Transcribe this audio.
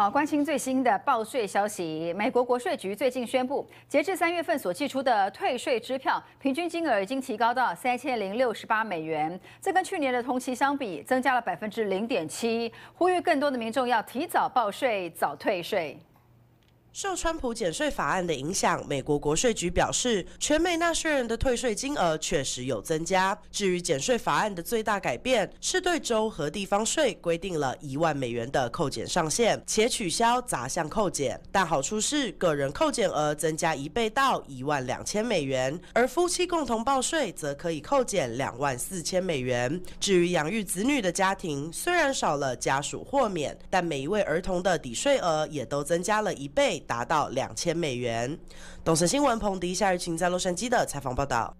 好，关心最新的报税消息。美国国税局最近宣布，截至三月份所寄出的退税支票平均金额已经提高到三千零六十八美元，这跟去年的同期相比增加了百分之零点七。呼吁更多的民众要提早报税，早退税。受川普减税法案的影响，美国国税局表示，全美纳税人的退税金额确实有增加。至于减税法案的最大改变，是对州和地方税规定了一万美元的扣减上限，且取消杂项扣减。但好处是，个人扣减额增加一倍到一万两千美元，而夫妻共同报税则可以扣减两万四千美元。至于养育子女的家庭，虽然少了家属豁免，但每一位儿童的抵税额也都增加了一倍。达到两千美元。《董事新闻》彭迪夏日晴在洛杉矶的采访报道。